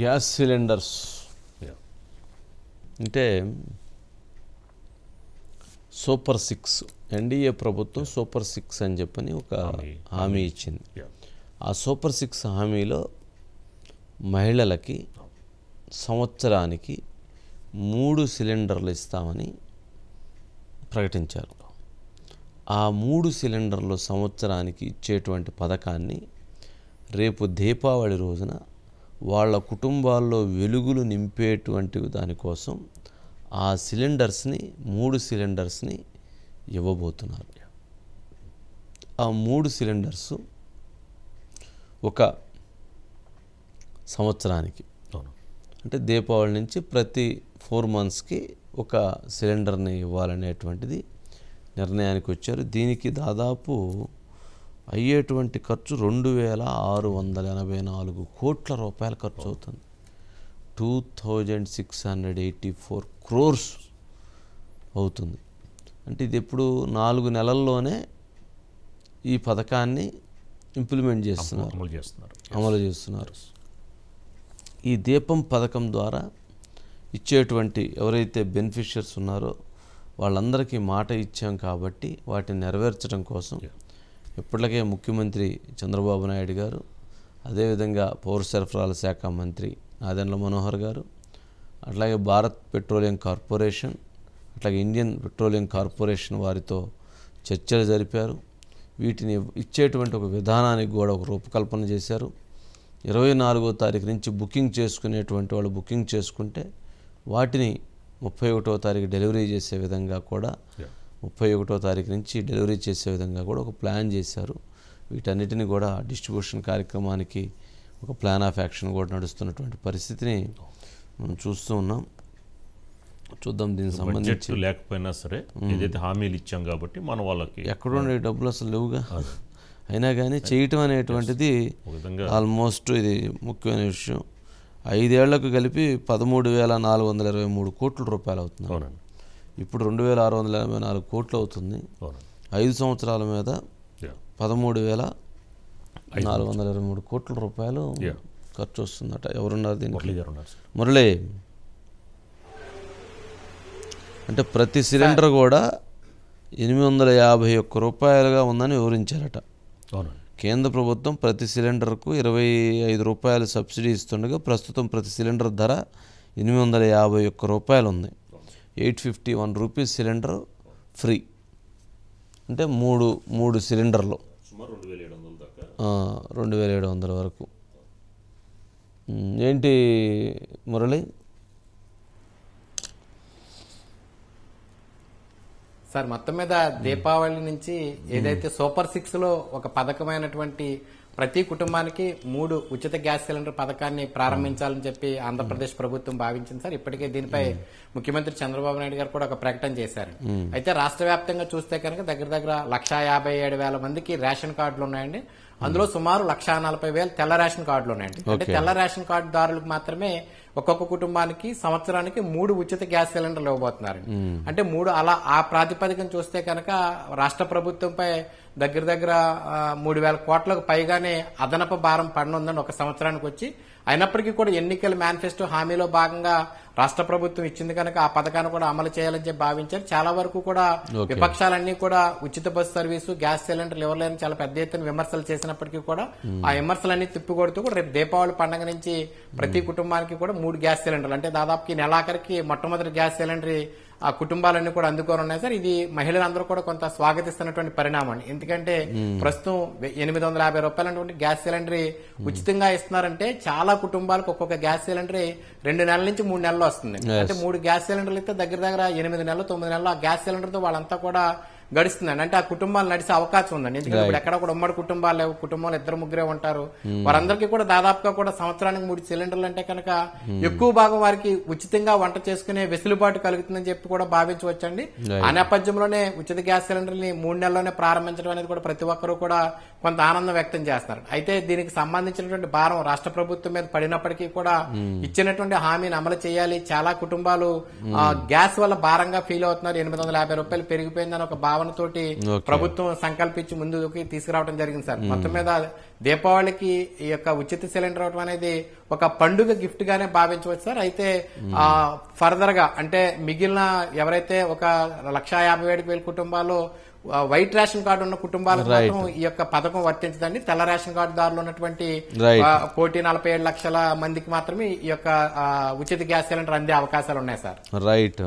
Gas cylinders అంటే super six NDA ప్రభుత్వం super six అని చెప్పని ఒక హామీ ఇచ్చింది ఆ సూపర్ సిక్స్ హామీలో మహిళలకి సంవత్సరానికి మూడు సిలిండర్లు ఇస్తామని ప్రకటించారు ఆ మూడు సిలిండర్లు సంవత్సరానికి ఇచ్చేటువంటి పథకాన్ని రేపు దీపావళి రోజున వాళ్ళ కుటుంబాల్లో వెలుగులు నింపేటువంటి దానికోసం ఆ సిలిండర్స్ని మూడు సిలిండర్స్ని ఇవ్వబోతున్నారు ఆ మూడు సిలిండర్స్ ఒక సంవత్సరానికి అంటే దీపావళి నుంచి ప్రతి ఫోర్ మంత్స్కి ఒక సిలిండర్ని ఇవ్వాలనేటువంటిది నిర్ణయానికి వచ్చారు దీనికి దాదాపు అయ్యేటువంటి ఖర్చు రెండు వేల ఆరు వందల ఎనభై నాలుగు కోట్ల రూపాయల ఖర్చు అవుతుంది two thousand six hundred eighty four crores అవుతుంది అంటే ఇది ఎప్పుడు నాలుగు నెలల్లోనే ఈ పథకాన్ని ఇంప్లిమెంట్ చేస్తున్నారు అమలు చేస్తున్నారు అమలు చేస్తున్నారు ఈ దీపం పథకం ద్వారా ఇచ్చేటువంటి ఎవరైతే బెనిఫిషియర్స్ ఉన్నారో వాళ్ళందరికీ మాట ఇచ్చాం కాబట్టి వాటిని నెరవేర్చడం కోసం ఇప్పటికే ముఖ్యమంత్రి చంద్రబాబు నాయుడు గారు అదేవిధంగా పౌర సరఫరాల శాఖ మంత్రి నాదెండ్ల మనోహర్ గారు అట్లాగే భారత్ పెట్రోలియం కార్పొరేషన్ అట్లాగే ఇండియన్ పెట్రోలియం కార్పొరేషన్ వారితో చర్చలు జరిపారు వీటిని ఇచ్చేటువంటి ఒక విధానానికి కూడా ఒక రూపకల్పన చేశారు ఇరవై నాలుగో తారీఖు నుంచి బుకింగ్ చేసుకునేటువంటి వాళ్ళు బుకింగ్ చేసుకుంటే వాటిని ముప్పై ఒకటో తారీఖు డెలివరీ చేసే విధంగా కూడా ముప్పై ఒకటో తారీఖు నుంచి డెలివరీ చేసే విధంగా కూడా ఒక ప్లాన్ చేశారు వీటన్నిటిని కూడా డిస్ట్రిబ్యూషన్ కార్యక్రమానికి ఒక ప్లాన్ ఆఫ్ యాక్షన్ కూడా నడుస్తున్నటువంటి పరిస్థితిని మనం చూస్తూ ఉన్నాం చూద్దాం దీనికి సంబంధించి లేకపోయినా సరే ఏదైతే హామీలు ఇచ్చాం కాబట్టి మనం వాళ్ళకి ఎక్కడుండే డబ్బులు అసలు లేవుగా అయినా కానీ చేయటం అనేటువంటిది ఆల్మోస్ట్ ఇది ముఖ్యమైన విషయం ఐదేళ్లకు కలిపి పదమూడు వేల నాలుగు వందల ఇరవై మూడు కోట్ల రూపాయలు అవుతున్నాయి ఇప్పుడు రెండు వేల ఆరు వందల ఎనభై నాలుగు కోట్లు అవుతుంది ఐదు సంవత్సరాల మీద పదమూడు వేల నాలుగు వందల ఇరవై మూడు కోట్ల రూపాయలు ఖర్చు వస్తుందట ఎవరున్నారు దీనికి మురళి అంటే ప్రతి సిలిండర్ కూడా ఎనిమిది వందల యాభై ఒక్క రూపాయలుగా ఉందని వివరించారట కేంద్ర ప్రభుత్వం ప్రతి సిలిండర్కు ఇరవై ఐదు రూపాయలు సబ్సిడీ ఇస్తుండగా ప్రస్తుతం ప్రతి సిలిండర్ ధర ఎనిమిది వందల యాభై ఒక్క రూపాయలు ఉంది eight fifty one rupees cylinder free అంటే మూడు మూడు సిలిండర్లు రెండు వేల ఏడు వందల వరకు ఏంటి మురళి సార్ మొత్తం మీద దీపావళి నుంచి ఏదైతే సూపర్ సిక్స్ లో ఒక పథకమైనటువంటి ప్రతి కుటుంబానికి మూడు ఉచిత గ్యాస్ సిలిండర్ పథకాన్ని ప్రారంభించాలని చెప్పి ఆంధ్రప్రదేశ్ ప్రభుత్వం భావించింది సార్ ఇప్పటికే దీనిపై ముఖ్యమంత్రి చంద్రబాబు నాయుడు గారు కూడా ఒక ప్రకటన చేశారు అయితే రాష్ట్ర వ్యాప్తంగా చూస్తే కనుక దగ్గర దగ్గర లక్షా యాభై ఏడు వేల మందికి రేషన్ కార్డులు ఉన్నాయండి అందులో సుమారు లక్షా నలభై వేలు తెల్ల రేషన్ కార్డులు ఉన్నాయండి అంటే తెల్ల రేషన్ కార్డు దారులకు మాత్రమే ఒక్కొక్క కుటుంబానికి సంవత్సరానికి మూడు ఉచిత గ్యాస్ సిలిండర్లు ఇవ్వబోతున్నారండి అంటే మూడు అలా ఆ ప్రాతిపదికను చూస్తే కనుక రాష్ట్ర ప్రభుత్వంపై దగ్గర దగ్గర మూడు వేల కోట్లకు పైగానే అదనపు భారం పడనుందని ఒక సంవత్సరానికి వచ్చి అయినప్పటికీ కూడా ఎన్నికల మేనిఫెస్టో హామీలో భాగంగా రాష్ట్ర ప్రభుత్వం ఇచ్చింది కనుక ఆ పథకాన్ని కూడా అమలు చేయాలని చెప్పి భావించారు చాలా వరకు కూడా విపక్షాలన్నీ కూడా ఉచిత బస్సు సర్వీసు గ్యాస్ సిలిండర్లు ఇవ్వలేని చాలా పెద్ద ఎత్తున విమర్శలు చేసినప్పటికీ కూడా hmm. ఆ విమర్శలన్నీ తిప్పికొడుతూ కూడా రేపు దీపావళి పండుగ నుంచి ప్రతి hmm. కుటుంబానికి కూడా మూడు గ్యాస్ సిలిండర్లు అంటే దాదాపుకి నెలాఖరికి మొట్టమొదటి గ్యాస్ సిలిండర్ ఆ కుటుంబాలన్నీ కూడా అందుకొని ఉన్నాయి సార్ ఇది మహిళలందరూ కూడా కొంత స్వాగతిస్తున్నటువంటి పరిణామం ఎందుకంటే ప్రస్తుతం ఎనిమిది వందల యాభై రూపాయలటువంటి గ్యాస్ సిలిండర్ ఉచితంగా ఇస్తున్నారంటే చాలా కుటుంబాలకు ఒక్కొక్క గ్యాస్ సిలిండర్ రెండు నెలల నుంచి మూడు నెలలు వస్తుంది అంటే మూడు గ్యాస్ సిలిండర్లు ఇస్తే దగ్గర దగ్గర ఎనిమిది నెలలు తొమ్మిది నెలలు ఆ గ్యాస్ సిలిండర్తో వాళ్ళంతా కూడా గడుస్తుందండి అంటే ఆ కుటుంబాలు నడిచే అవకాశం ఉందండి ఎందుకంటే ఇప్పుడు ఎక్కడ కూడా ఉమ్మడి కుటుంబాలు లేవు కుటుంబాలు ఇద్దరు ముగ్గురే ఉంటారు hmm. వారందరికీ కూడా దాదాపుగా కూడా సంవత్సరానికి మూడు సిలిండర్లు అంటే కనుక hmm. ఎక్కువ భాగం వారికి ఉచితంగా వంట చేసుకునే వెసులుబాటు కలుగుతుందని చెప్పి కూడా భావించవచ్చండి ఆ నేపథ్యంలోనే ఉచిత గ్యాస్ సిలిండర్ని మూడు నెలల్లోనే ప్రారంభించడం అనేది కూడా ప్రతి ఒక్కరూ కూడా కొంత ఆనందం వ్యక్తం చేస్తారు అయితే దీనికి సంబంధించినటువంటి భారం రాష్ట్ర ప్రభుత్వం మీద పడినప్పటికీ కూడా hmm. ఇచ్చినటువంటి హామీని అమలు చేయాలి చాలా కుటుంబాలు గ్యాస్ వల్ల భారంగా ఫీల్ అవుతున్నారు ఎనిమిది వందల యాభై రూపాయలు పెరిగిపోయిందని ఒక భావం భావనతోటి ప్రభుత్వం సంకల్పించి ముందుకి తీసుకురావడం జరిగింది సార్ మొత్తం మీద దీపావళికి ఈ యొక్క ఉచిత సిలిండర్ అవడం అనేది ఒక పండుగ గిఫ్ట్ గానే భావించవచ్చు సార్ అయితే ఫర్దర్ గా అంటే మిగిలిన ఎవరైతే ఒక లక్షా యాభై ఏడు వేల కుటుంబాలు వైట్ రేషన్ కార్డు ఉన్న కుటుంబాలకు మాత్రం ఈ యొక్క పథకం వర్తించదండి తెల్ల రేషన్ కార్డు దారులు ఉన్నటువంటి కోటి నలభై ఏడు లక్షల మందికి మాత్రమే ఈ యొక్క ఉచిత గ్యాస్ సిలిండర్ అందే అవకాశాలు ఉన్నాయి సార్ రైట్